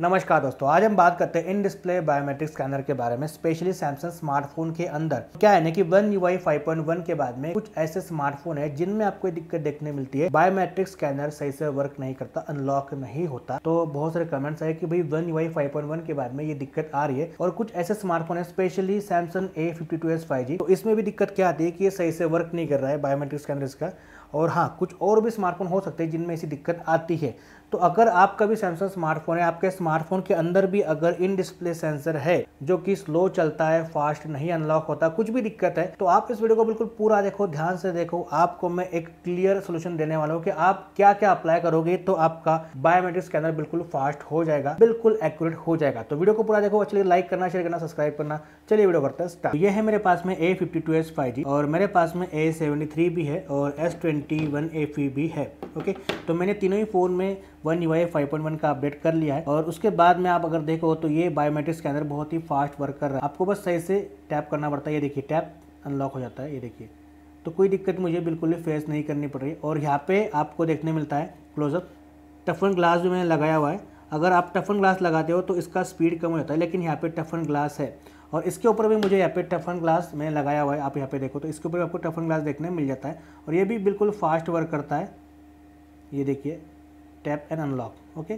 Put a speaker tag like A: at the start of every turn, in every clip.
A: नमस्कार दोस्तों आज हम बात करते हैं इन डिस्प्ले बायोमेट्रिक स्कैनर के बारे में स्पेशली सैमसंग स्मार्टफोन के अंदर क्या है ना कि one U I five point one के बाद में कुछ ऐसे स्मार्टफोन है जिनमें आपको दिक्कत देखने मिलती है बायोमेट्रिक स्कैनर सही से वर्क नहीं करता अनलॉक नहीं होता तो बहुत सारे कमेंट्स है की भाई one U I five point one के बाद में ये दिक्कत आ रही है और कुछ ऐसे स्मार्टफोन है specially Samsung A fifty two S five G तो इसमें भी दिक्कत क्या आती है कि ये सही से वर्क नहीं कर रहा है बायोमेट्रिक स्कैनर इसका और हाँ कुछ और भी स्मार्टफोन हो सकते हैं जिनमें ऐसी दिक्कत आती है तो अगर आपका भी सैमसंग स्मार्टफोन है आपके स्मार्टफोन के अंदर भी अगर इन डिस्प्ले सेंसर है जो कि स्लो चलता है फास्ट नहीं अनलॉक होता कुछ भी दिक्कत है तो आप इस वीडियो को बिल्कुल पूरा देखो ध्यान से देखो आपको मैं एक क्लियर सोल्यूशन देने वाला हूँ कि आप क्या क्या अप्लाई करोगे तो आपका बायोमेट्रिक स्कैनर बिल्कुल फास्ट हो जाएगा बिल्कुल एक्यूरेट हो जाएगा तो वीडियो को पूरा देखो अच्छे लाइक करना शेयर करना सब्सक्राइब करना चलिए वीडियो करते हैं स्टार्ट तो ये है मेरे पास में ए फिफ्टी और मेरे पास में ए भी है और एस ट्वेंटी भी है ओके तो मैंने तीनों ही फ़ोन में one U five point one का अपडेट कर लिया है और उसके बाद में आप अगर देखो तो ये बायोमेट्रिक स्कैनर बहुत ही फास्ट वर्क कर रहा है आपको बस सही से टैप करना पड़ता है ये देखिए टैप अनलॉक हो जाता है ये देखिए तो कोई दिक्कत मुझे बिल्कुल भी फेस नहीं करनी पड़ रही और यहाँ पे आपको देखने मिलता है क्लोजअप टफन ग्लास जो मैंने लगाया हुआ है अगर आप टफन ग्लास लगाते हो तो इसका स्पीड कम हो जाता है लेकिन यहाँ पे टफन ग्लास है और इसके ऊपर भी मुझे यहाँ पे टफन ग्लास मैंने लगाया हुआ है आप यहाँ पे देखो तो इसके ऊपर आपको टफन ग्लास देखने मिल जाता है और ये भी बिल्कुल फास्ट वर्क करता है ये देखिए टैप एंड अनलॉक ओके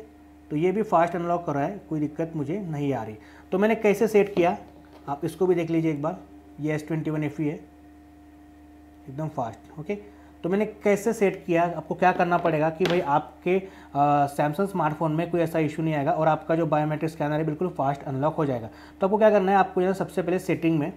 A: तो ये भी फास्ट अनलॉक कर रहा है कोई दिक्कत मुझे नहीं आ रही तो मैंने कैसे सेट किया आप इसको भी देख लीजिए एक बार ये एस ट्वेंटी वन एफ है एकदम फास्ट ओके तो मैंने कैसे सेट किया आपको क्या करना पड़ेगा कि भाई आपके सैमसंग स्मार्टफोन में कोई ऐसा इशू नहीं आएगा और आपका जो बायोमेट्रिक स्कैनर है बिल्कुल फास्ट अनलॉक हो जाएगा तो आपको क्या करना है आपको जो सबसे पहले सेटिंग में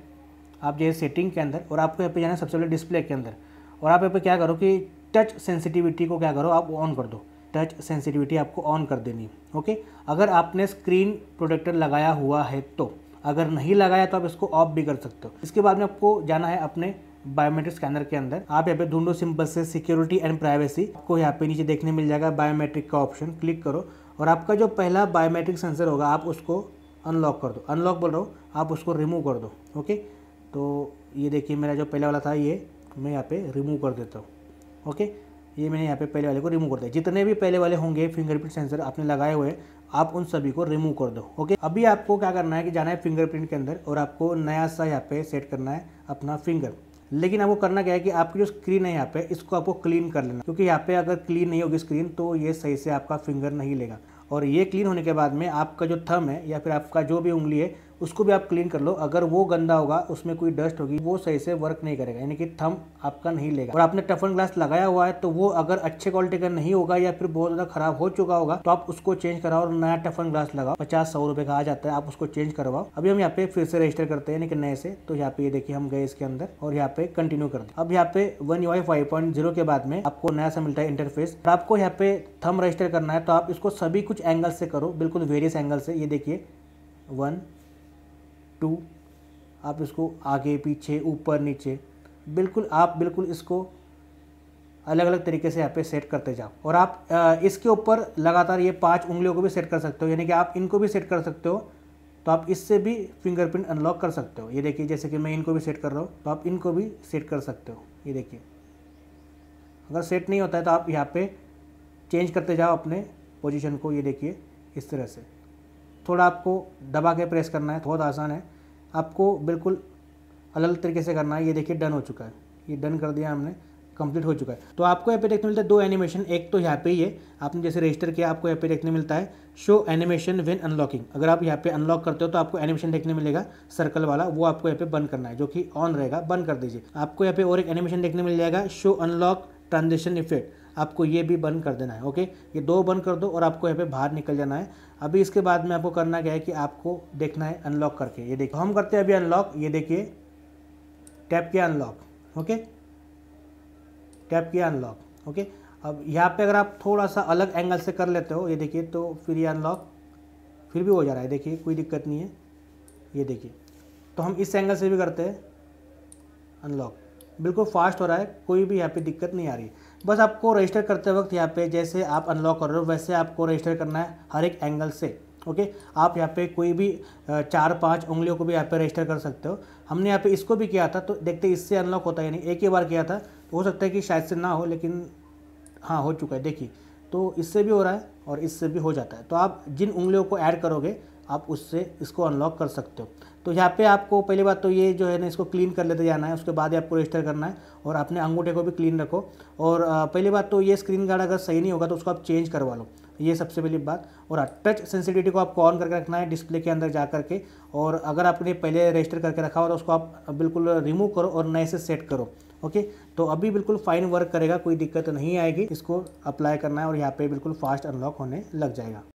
A: आप जो है सेटिंग के अंदर और आपको यहाँ पे जाना है सबसे पहले डिस्प्ले के अंदर और आप यहाँ पे क्या करो कि टच सेंसिटिविटी को क्या करो आप ऑन कर दो टच सेंसिटिविटी आपको ऑन कर देनी ओके अगर आपने स्क्रीन प्रोटेक्टर लगाया हुआ है तो अगर नहीं लगाया तो आप इसको ऑफ भी कर सकते हो इसके बाद में आपको जाना है अपने बायोमेट्रिक स्कैनर के अंदर आप यहाँ पे ढूंढो सिंपल से सिक्योरिटी एंड प्राइवेसी आपको यहाँ पे नीचे देखने मिल जाएगा बायोमेट्रिक का ऑप्शन क्लिक करो और आपका जो पहला बायोमेट्रिक सेंसर होगा आप उसको अनलॉक कर दो अनलॉक बोल रहा हूँ आप उसको रिमूव कर दो ओके तो ये देखिए मेरा जो पहला वाला था ये मैं यहाँ पे रिमूव कर देता हूँ ओके ये मैंने यहाँ पे पहले वाले को रिमूव कर दिया जितने भी पहले वाले होंगे फिंगरप्रिंट सेंसर आपने लगाए हुए आप उन सभी को रिमूव कर दो ओके अभी आपको क्या करना है कि जाना है फिंगरप्रिंट के अंदर और आपको नया सा यहाँ पे सेट करना है अपना फिंगर लेकिन आपको करना क्या है कि आपकी जो स्क्रीन है यहाँ पे इसको आपको क्लीन कर लेना क्योंकि यहाँ पे अगर क्लीन नहीं होगी स्क्रीन तो ये सही से आपका फिंगर नहीं लेगा और ये क्लीन होने के बाद में आपका जो थम है या फिर आपका जो भी उंगली है उसको भी आप क्लीन कर लो अगर वो गंदा होगा उसमें कोई डस्ट होगी वो सही से वर्क नहीं करेगा यानी कि थम आपका नहीं लेगा और आपने टफन ग्लास लगाया हुआ है तो वो अगर अच्छे क्वालिटी का नहीं होगा या फिर बहुत ज़्यादा खराब हो चुका होगा तो आप उसको चेंज कराओ और नया टफन ग्लास लगाओ पचास सौ रुपए का आ जाता है आप उसको चेंज करवाओ अभी हम यहाँ पे फिर से रजिस्टर करते हैं यानी कि नए से तो यहाँ पे ये देखिए हम गए इसके अंदर और यहाँ पे कंटिन्यू कर दें अब यहाँ पे one U five point zero के बाद में आपको नया सा मिलता है इंटरफेस और आपको यहाँ पे थम रजिस्टर करना है तो आप इसको सभी कुछ एंगल से करो बिल्कुल वेरियस एंगल से ये देखिए वन टू आप इसको आगे पीछे ऊपर नीचे बिल्कुल आप बिल्कुल इसको अलग अलग तरीके से यहाँ पे सेट करते जाओ और आप इसके ऊपर लगातार ये पांच उंगलियों को भी सेट कर सकते हो यानी कि आप इनको भी सेट कर सकते हो तो आप इससे भी फिंगरप्रिंट अनलॉक कर सकते हो ये देखिए जैसे कि मैं इनको भी सेट कर रहा हूँ तो आप इनको भी सेट कर सकते हो ये देखिए अगर सेट नहीं होता है तो आप यहाँ पर चेंज करते जाओ अपने पोजिशन को ये देखिए इस तरह से थोड़ा आपको दबा के प्रेस करना है बहुत आसान है आपको बिल्कुल अलग तरीके से करना है ये देखिए डन हो चुका है ये डन कर दिया हमने कंप्लीट हो चुका है तो आपको यहाँ पे देखने मिलता है दो एनिमेशन एक तो यहाँ पे ही है आपने जैसे रजिस्टर किया आपको यहाँ पे देखने मिलता है शो एनिमेशन वेन अनलॉकिंग अगर आप यहाँ पे अनलॉक करते हो तो आपको एनिमेशन देखने मिलेगा सर्कल वाला वो आपको यहाँ पे बंद करना है जो कि ऑन रहेगा बंद कर दीजिए आपको यहाँ पे और एक एनिमेशन देखने मिल जाएगा शो अनलॉक ट्रांजेक्शन इफेक्ट आपको ये भी बंद कर देना है ओके ये दो बंद कर दो और आपको यहाँ पे बाहर निकल जाना है अभी इसके बाद में आपको करना क्या है कि आपको देखना है अनलॉक करके ये देखिए हम करते हैं अभी अनलॉक ये देखिए टैप किया अनलॉक ओके टैप किया अनलॉक ओके अब यहाँ पे अगर आप थोड़ा सा अलग एंगल से कर लेते हो ये देखिए तो फिर ये अनलॉक फिर भी हो जा रहा है देखिए कोई दिक्कत नहीं है ये देखिए तो हम इस एंगल से भी करते हैं अनलॉक बिल्कुल फास्ट हो रहा है कोई भी यहाँ पे दिक्कत नहीं आ रही है बस आपको रजिस्टर करते वक्त यहाँ पे जैसे आप अनलॉक कर रहे हो वैसे आपको रजिस्टर करना है हर एक एंगल से ओके आप यहाँ पे कोई भी चार पांच उंगलियों को भी यहाँ पे रजिस्टर कर सकते हो हमने यहाँ पे इसको भी किया था तो देखते इससे अनलॉक होता है यानी एक ही बार किया था तो हो सकता है कि शायद से ना हो लेकिन हाँ हो चुका है देखिए तो इससे भी हो रहा है और इससे भी हो जाता है तो आप जिन उंगलियों को ऐड करोगे आप उससे इसको अनलॉक कर सकते हो तो यहाँ पे आपको पहली बात तो ये जो है ना इसको क्लीन कर लेते जाना है उसके बाद ही आपको रजिस्टर करना है और अपने अंगूठे को भी क्लीन रखो और पहली बात तो ये स्क्रीन गार्ड अगर सही नहीं होगा तो उसको आप चेंज करवा लो ये सबसे पहली बात और टच सेंसिटिविटी को आपको ऑन करके रखना है डिस्प्ले के अंदर जा करके और अगर आपने पहले रजिस्टर करके रखा हो तो उसको आप बिल्कुल रिमूव करो और नए से सेट करो ओके तो अभी बिल्कुल फाइन वर्क करेगा कोई दिक्कत नहीं आएगी इसको अप्लाई करना है और यहाँ पे बिल्कुल फास्ट अनलॉक होने लग जाएगा